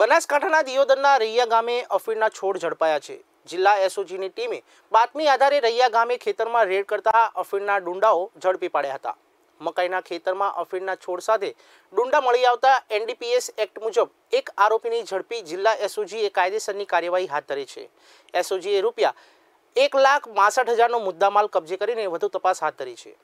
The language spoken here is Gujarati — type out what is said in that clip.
બનાસકાંઠાના દિયોદરના રૈયા ગામે અફીણના છોડ ઝડપાયા છે જિલ્લા એસઓજીની ટીમે બાતમી આધારે રૈયા ગામે ખેતરમાં રેડ કરતા અફીણના ડુંડાઓ ઝડપી પાડ્યા હતા મકાઈના ખેતરમાં અફીણના છોડ સાથે ડુંડા મળી આવતા એનડીપીએસ એક્ટ મુજબ એક આરોપીની ઝડપી જિલ્લા એસઓજીએ કાયદેસરની કાર્યવાહી હાથ ધરી છે એસઓજીએ રૂપિયા એક લાખ બાસઠ હજારનો મુદ્દામાલ કબજે કરીને વધુ તપાસ હાથ ધરી છે